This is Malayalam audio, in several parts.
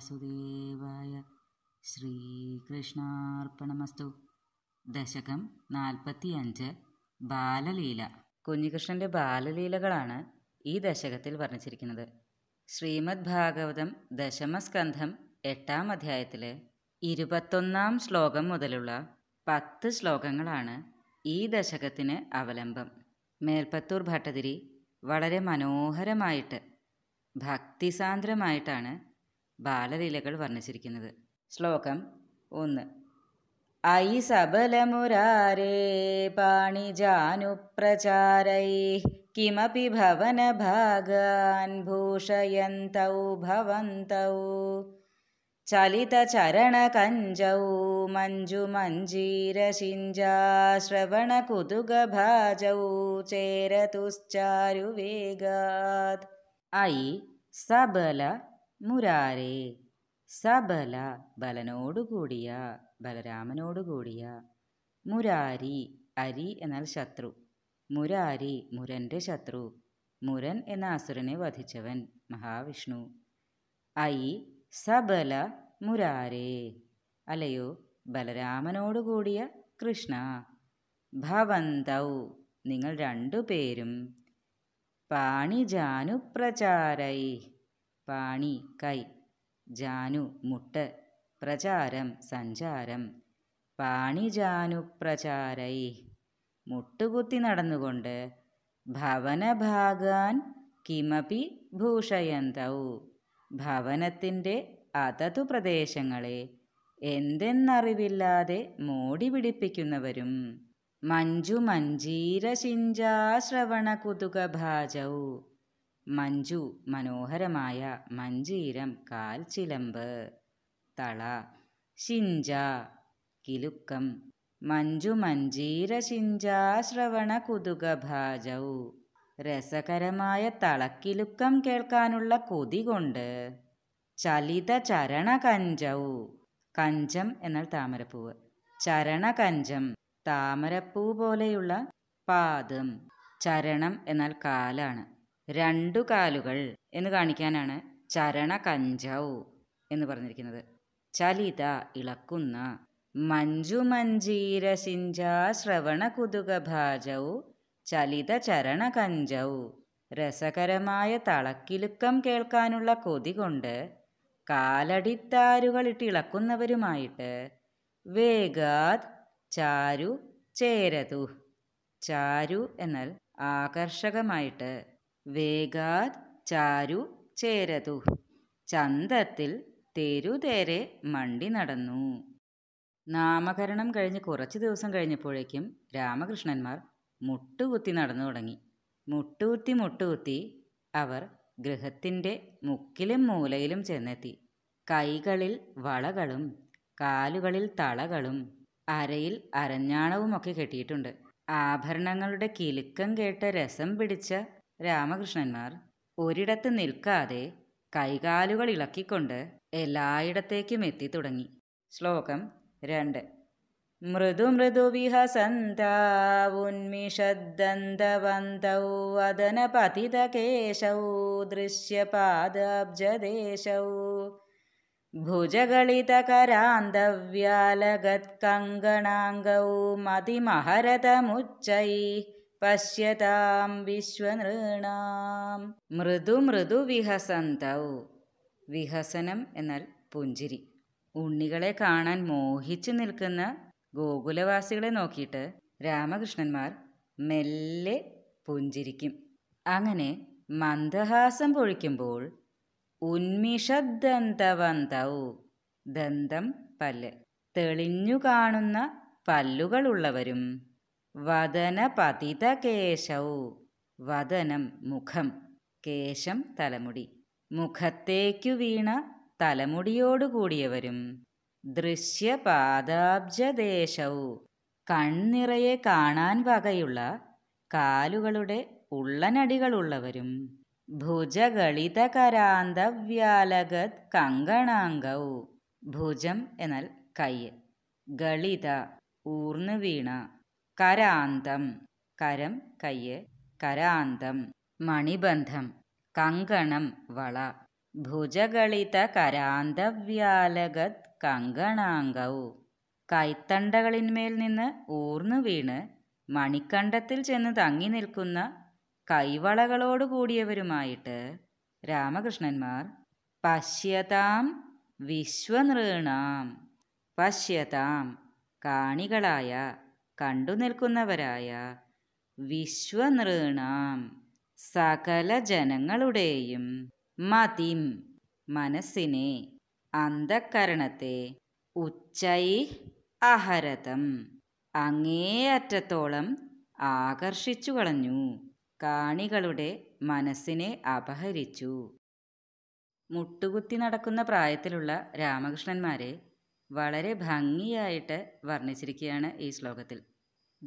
വാസുദേവായ ശ്രീകൃഷ്ണാർപ്പണമസ്തു ദശകം അഞ്ച് ബാലലീല കുഞ്ഞികൃഷ്ണൻ്റെ ബാലലീലകളാണ് ഈ ദശകത്തിൽ വർണ്ണിച്ചിരിക്കുന്നത് ശ്രീമദ് ഭാഗവതം ദശമസ്കന്ധം എട്ടാം അധ്യായത്തിലെ ഇരുപത്തൊന്നാം ശ്ലോകം മുതലുള്ള പത്ത് ശ്ലോകങ്ങളാണ് ഈ ദശകത്തിന് അവലംബം മേൽപ്പത്തൂർ ഭട്ടതിരി വളരെ മനോഹരമായിട്ട് ഭക്തിസാന്ദ്രമായിട്ടാണ് ബാലലീലകൾ വർണ്ണിച്ചിരിക്കുന്നത് ശ്ലോകം ഒന്ന് ഐ സബലമുരാരേ പാണിജാനുപ്രചാരൈ കിമപി ഭവനഭാഗാൻ ഭൂഷയന്തൗ ഭവന്തൗ चलितचरणकञ्जौ मञ्जुमञ्जीरशिञ्जाश्रवणकुतुगभाजौ चेरतुश्चारुवेगात् अयि सबल മുരാരേ സബല ബലനോടുകൂടിയ ബലരാമനോടുകൂടിയ മുരാരി അരി എന്നാൽ ശത്രു മുരാരി മുരൻ്റെ ശത്രു മുരൻ എന്ന അസുരനെ വധിച്ചവൻ മഹാവിഷ്ണു ഐ സബല മുരാരേ അല്ലയോ ബലരാമനോടുകൂടിയ കൃഷ്ണ ഭവന്തൗ നിങ്ങൾ രണ്ടുപേരും പാണിജാനുപ്രചാരൈ പാണി കൈ ജാനു മുട്ട് പ്രചാരം സഞ്ചാരം പാണി ജാനു പ്രചാരൈ മുട്ടുകുത്തി നടന്നുകൊണ്ട് ഭവനഭാഗാൻ കിമപി ഭൂഷയന്തൗ ഭവനത്തിൻ്റെ അതതു പ്രദേശങ്ങളെ എന്തെന്നറിവില്ലാതെ മോടി പിടിപ്പിക്കുന്നവരും മഞ്ജു മഞ്ജീരശിഞ്ചാശ്രവണ കുതുകഭാജൗ മഞ്ജു മനോഹരമായ മഞ്ചീരം ചിലമ്പ് തള ശിഞ്ച കിലുക്കം മഞ്ജു മഞ്ജീര കുതുക ഭാജൗ രസകരമായ തളക്കിലുക്കം കേൾക്കാനുള്ള കൊതി കൊണ്ട് ചലിത കഞ്ചൗ കഞ്ചം എന്നാൽ താമരപ്പൂവ് കഞ്ചം താമരപ്പൂ പോലെയുള്ള പാദം ചരണം എന്നാൽ കാലാണ് രണ്ടു കാലുകൾ എന്ന് കാണിക്കാനാണ് ചരണ കഞ്ചൗ എന്ന് പറഞ്ഞിരിക്കുന്നത് ചലിത ഇളക്കുന്ന മഞ്ജു മഞ്ജീര സിഞ്ചാ ശ്രവണ ഭാജൗ ചലിത ചരണ കഞ്ചൗ രസകരമായ തളക്കിലുക്കം കേൾക്കാനുള്ള കൊതി കൊണ്ട് ഇളക്കുന്നവരുമായിട്ട് വേഗാത് ചാരു ചേരതു ചാരു എന്നാൽ ആകർഷകമായിട്ട് വേഗാത് ചാരു ചേരതു ചന്തത്തിൽ തെരുതേരെ മണ്ടി നടന്നു നാമകരണം കഴിഞ്ഞ് കുറച്ച് ദിവസം കഴിഞ്ഞപ്പോഴേക്കും രാമകൃഷ്ണന്മാർ മുട്ടുകുത്തി നടന്നു തുടങ്ങി മുട്ടുകുത്തി മുട്ടുകുത്തി അവർ ഗൃഹത്തിൻ്റെ മുക്കിലും മൂലയിലും ചെന്നെത്തി കൈകളിൽ വളകളും കാലുകളിൽ തളകളും അരയിൽ അരഞ്ഞാണവുമൊക്കെ കെട്ടിയിട്ടുണ്ട് ആഭരണങ്ങളുടെ കിലുക്കം കേട്ട രസം പിടിച്ച രാമകൃഷ്ണന്മാർ ഒരിടത്ത് നിൽക്കാതെ കൈകാലുകൾ ഇളക്കിക്കൊണ്ട് എല്ലായിടത്തേക്കും എത്തി തുടങ്ങി ശ്ലോകം രണ്ട് മൃദു മൃദു വദനപതിതകേശൗ ദൃശ്യപാദാബ്ജദേശൗ भुजगलितकरान्दव्यालगत्कङ्गणाङ्गौ മതിമഹരതമുച്ചൈ पश्यतां വിശ്വനൃണാം മൃദു മൃദു വിഹസന്തൗ വിഹസനം എന്നാൽ പുഞ്ചിരി ഉണ്ണികളെ കാണാൻ മോഹിച്ചു നിൽക്കുന്ന ഗോകുലവാസികളെ നോക്കിയിട്ട് രാമകൃഷ്ണന്മാർ മെല്ലെ പുഞ്ചിരിക്കും അങ്ങനെ മന്ദഹാസം പൊഴിക്കുമ്പോൾ ഉന്മിഷദന്തവന്തൗ ദന്തം പല്ല് തെളിഞ്ഞു കാണുന്ന പല്ലുകളുള്ളവരും വദനപതിത കേശവു വദനം മുഖം കേശം തലമുടി മുഖത്തേക്കു വീണ തലമുടിയോടുകൂടിയവരും ദൃശ്യപാദാബ്ജദേശവു കണ്ണിറയെ കാണാൻ വകയുള്ള കാലുകളുടെ ഉള്ളനടികളുള്ളവരും ഭുജഗളിതകരാന്തവ്യാലഗത് കങ്കണാംഗവു ഭുജം എന്നാൽ കയ്യ് ഗളിത ഊർന്നു വീണ കരാന്തം കരം കയ്യ് കരാന്തം മണിബന്ധം കങ്കണം വള ഭുജകളിത കരാന്തവ്യാലഗത് കങ്കണാംഗൗ കൈത്തണ്ടകളിന്മേൽ നിന്ന് ഊർന്നു വീണ് മണിക്കണ്ടത്തിൽ ചെന്ന് തങ്ങി നിൽക്കുന്ന കൈവളകളോടു കൂടിയവരുമായിട്ട് രാമകൃഷ്ണന്മാർ പശ്യതാം വിശ്വനൃണാം പശ്യതാം കാണികളായ കണ്ടു നിൽക്കുന്നവരായ വിശ്വനൃണാം സകല ജനങ്ങളുടെയും മതിം മനസ്സിനെ അന്ധക്കരണത്തെ ഉച്ചൈ അഹരതം അങ്ങേയറ്റത്തോളം ആകർഷിച്ചു കളഞ്ഞു കാണികളുടെ മനസ്സിനെ അപഹരിച്ചു മുട്ടുകുത്തി നടക്കുന്ന പ്രായത്തിലുള്ള രാമകൃഷ്ണന്മാരെ വളരെ ഭംഗിയായിട്ട് വർണ്ണിച്ചിരിക്കുകയാണ് ഈ ശ്ലോകത്തിൽ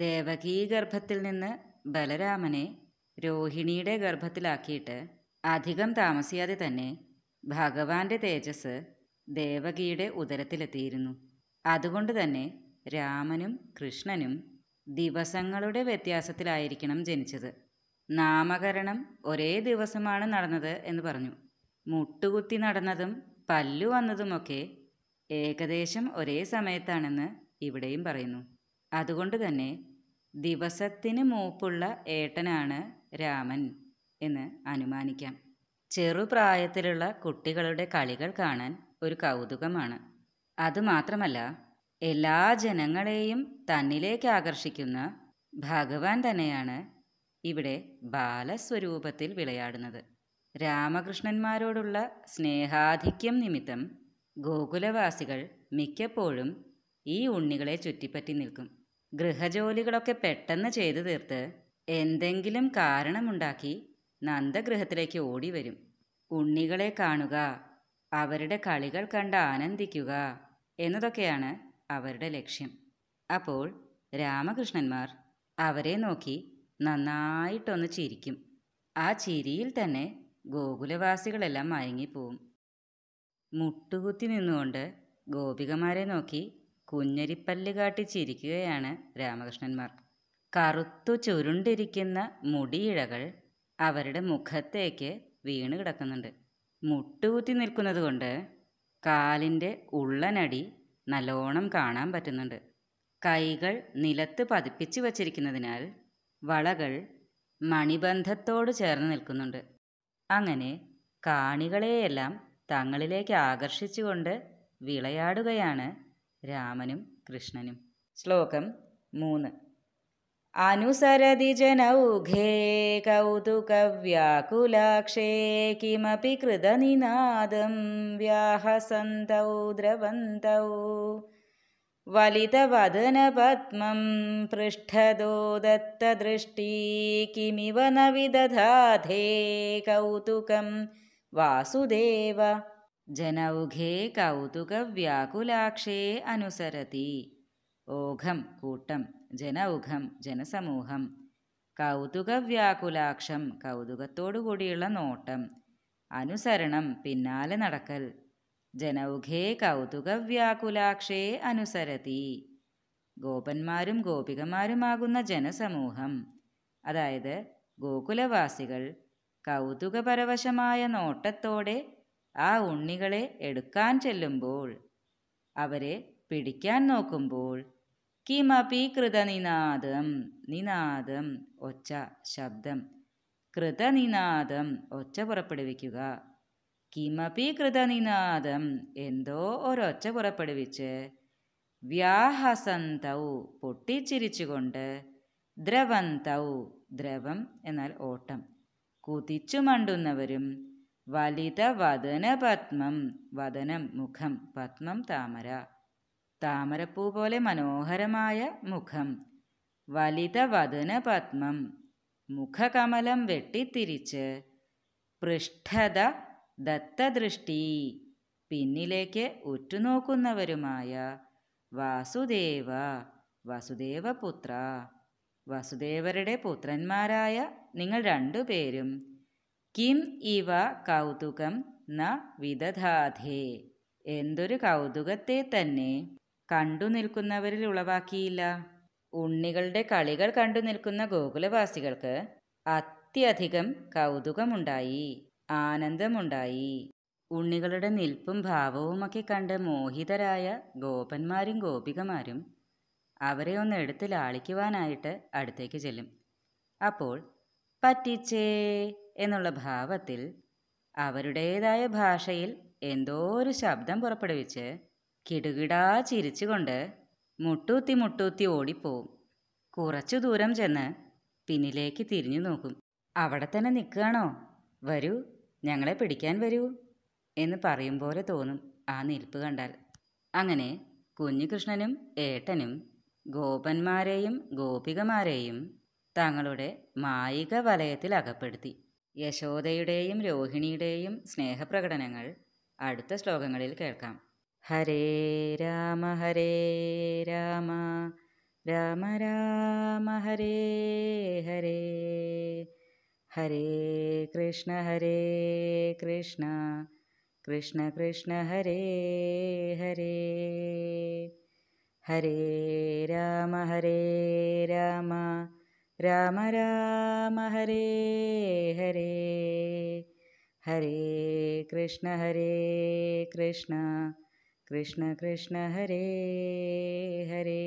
ദേവകീ ഗർഭത്തിൽ നിന്ന് ബലരാമനെ രോഹിണിയുടെ ഗർഭത്തിലാക്കിയിട്ട് അധികം താമസിയാതെ തന്നെ ഭഗവാന്റെ തേജസ് ദേവകിയുടെ ഉദരത്തിലെത്തിയിരുന്നു അതുകൊണ്ട് തന്നെ രാമനും കൃഷ്ണനും ദിവസങ്ങളുടെ വ്യത്യാസത്തിലായിരിക്കണം ജനിച്ചത് നാമകരണം ഒരേ ദിവസമാണ് നടന്നത് എന്ന് പറഞ്ഞു മുട്ടുകുത്തി നടന്നതും പല്ലു വന്നതുമൊക്കെ ഏകദേശം ഒരേ സമയത്താണെന്ന് ഇവിടെയും പറയുന്നു അതുകൊണ്ട് തന്നെ ദിവസത്തിന് മൂപ്പുള്ള ഏട്ടനാണ് രാമൻ എന്ന് അനുമാനിക്കാം ചെറുപ്രായത്തിലുള്ള കുട്ടികളുടെ കളികൾ കാണാൻ ഒരു കൗതുകമാണ് അതുമാത്രമല്ല എല്ലാ ജനങ്ങളെയും തന്നിലേക്ക് ആകർഷിക്കുന്ന ഭഗവാൻ തന്നെയാണ് ഇവിടെ ബാലസ്വരൂപത്തിൽ വിളയാടുന്നത് രാമകൃഷ്ണന്മാരോടുള്ള സ്നേഹാധിക്യം നിമിത്തം ഗോകുലവാസികൾ മിക്കപ്പോഴും ഈ ഉണ്ണികളെ ചുറ്റിപ്പറ്റി നിൽക്കും ഗൃഹജോലികളൊക്കെ പെട്ടെന്ന് ചെയ്തു തീർത്ത് എന്തെങ്കിലും കാരണമുണ്ടാക്കി നന്ദഗൃഹത്തിലേക്ക് ഓടി വരും ഉണ്ണികളെ കാണുക അവരുടെ കളികൾ കണ്ട് ആനന്ദിക്കുക എന്നതൊക്കെയാണ് അവരുടെ ലക്ഷ്യം അപ്പോൾ രാമകൃഷ്ണന്മാർ അവരെ നോക്കി നന്നായിട്ടൊന്ന് ചിരിക്കും ആ ചിരിയിൽ തന്നെ ഗോകുലവാസികളെല്ലാം മയങ്ങിപ്പോവും മുട്ടുകുത്തി നിന്നുകൊണ്ട് ഗോപികമാരെ നോക്കി കുഞ്ഞരിപ്പല്ല് കാട്ടി ചിരിക്കുകയാണ് രാമകൃഷ്ണന്മാർ കറുത്തു ചുരുണ്ടിരിക്കുന്ന മുടിയിഴകൾ അവരുടെ മുഖത്തേക്ക് വീണ് കിടക്കുന്നുണ്ട് മുട്ടുകുത്തി നിൽക്കുന്നത് കൊണ്ട് കാലിൻ്റെ ഉള്ളനടി നല്ലോണം കാണാൻ പറ്റുന്നുണ്ട് കൈകൾ നിലത്ത് പതിപ്പിച്ചു വച്ചിരിക്കുന്നതിനാൽ വളകൾ മണിബന്ധത്തോട് ചേർന്ന് നിൽക്കുന്നുണ്ട് അങ്ങനെ കാണികളെയെല്ലാം തങ്ങളിലേക്ക് ആകർഷിച്ചുകൊണ്ട് വിളയാടുകയാണ് रामनुं कृष्णनं श्लोकं मून् अनुसरदिजनौघे कौतुकव्याकुलाक्षे किमपि कृतनिनादं व्याहसन्तौ द्रवन्तौ वलितवदनपद्मं पृष्ठदो दत्तदृष्टि किमिव न कौतुकं वासुदेव ജനൗഘേ കൗതുകവ്യാകുലാക്ഷേ അനുസരതി ഓഘം കൂട്ടം ജനൗഘം ജനസമൂഹം കൗതുകവ്യാകുലാക്ഷം കൂടിയുള്ള നോട്ടം അനുസരണം പിന്നാലെ നടക്കൽ ജനൗഘേ കൗതുകവ്യാകുലാക്ഷേ അനുസരതി ഗോപന്മാരും ഗോപികമാരുമാകുന്ന ജനസമൂഹം അതായത് ഗോകുലവാസികൾ കൗതുകപരവശമായ നോട്ടത്തോടെ ആ ഉണ്ണികളെ എടുക്കാൻ ചെല്ലുമ്പോൾ അവരെ പിടിക്കാൻ നോക്കുമ്പോൾ കിമപി കൃതനിനാദം നിനാദം ഒച്ച ശബ്ദം കൃതനിനാദം ഒച്ച പുറപ്പെടുവിക്കുക കിമപി കൃതനിനാദം എന്തോ ഒരൊച്ച പുറപ്പെടുവിച്ച് വ്യാഹസന്തൗ പൊട്ടിച്ചിരിച്ചുകൊണ്ട് ദ്രവന്തൗ ദ്രവം എന്നാൽ ഓട്ടം കുതിച്ചു മണ്ടുന്നവരും പത്മം വദനം മുഖം പത്മം താമര താമരപ്പൂ പോലെ മനോഹരമായ മുഖം പത്മം മുഖകമലം വെട്ടിത്തിരിച്ച് പൃഷ്ഠത ദത്തദൃഷ്ടി പിന്നിലേക്ക് ഉറ്റുനോക്കുന്നവരുമായ വാസുദേവ വസുദേവപുത്ര വസുദേവരുടെ പുത്രന്മാരായ നിങ്ങൾ രണ്ടുപേരും കിം ഇവ കൗതുകം ന വിദധാധേ എന്തൊരു കൗതുകത്തെ തന്നെ കണ്ടു നിൽക്കുന്നവരിൽ ഉളവാക്കിയില്ല ഉണ്ണികളുടെ കളികൾ കണ്ടു നിൽക്കുന്ന ഗോകുലവാസികൾക്ക് അത്യധികം കൗതുകമുണ്ടായി ആനന്ദമുണ്ടായി ഉണ്ണികളുടെ നിൽപ്പും ഭാവവുമൊക്കെ കണ്ട് മോഹിതരായ ഗോപന്മാരും ഗോപികമാരും അവരെ ഒന്ന് എടുത്ത് ലാളിക്കുവാനായിട്ട് അടുത്തേക്ക് ചെല്ലും അപ്പോൾ പറ്റിച്ചേ എന്നുള്ള ഭാവത്തിൽ അവരുടേതായ ഭാഷയിൽ എന്തോ ഒരു ശബ്ദം പുറപ്പെടുവിച്ച് കിടുകിടാ ചിരിച്ചുകൊണ്ട് മുട്ടൂത്തി മുട്ടൂത്തി ഓടിപ്പോവും കുറച്ചു ദൂരം ചെന്ന് പിന്നിലേക്ക് തിരിഞ്ഞു നോക്കും അവിടെ തന്നെ നിൽക്കുകയാണോ വരൂ ഞങ്ങളെ പിടിക്കാൻ വരൂ എന്ന് പറയും പോലെ തോന്നും ആ നിൽപ്പ് കണ്ടാൽ അങ്ങനെ കുഞ്ഞുകൃഷ്ണനും ഏട്ടനും ഗോപന്മാരെയും ഗോപികമാരെയും തങ്ങളുടെ മായിക വലയത്തിൽ അകപ്പെടുത്തി യശോദയുടെയും രോഹിണിയുടെയും സ്നേഹപ്രകടനങ്ങൾ അടുത്ത ശ്ലോകങ്ങളിൽ കേൾക്കാം ഹരേ രാമ ഹരേ രാമ രാമ രാമ ഹരേ ഹരേ ഹരേ കൃഷ്ണ ഹരേ കൃഷ്ണ കൃഷ്ണ കൃഷ്ണ ഹരേ ഹരേ ഹരേ രാമ ഹരേ രാമ രാമ ഹരേ ഹരേ ഹരേ കൃഷ്ണ ഹരേ കൃഷ്ണ കൃഷ്ണ കൃഷ്ണ ഹരേ ഹരേ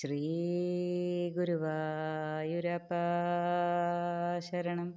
ശ്രീ ഗുരുവായൂരപ്പ ശരണം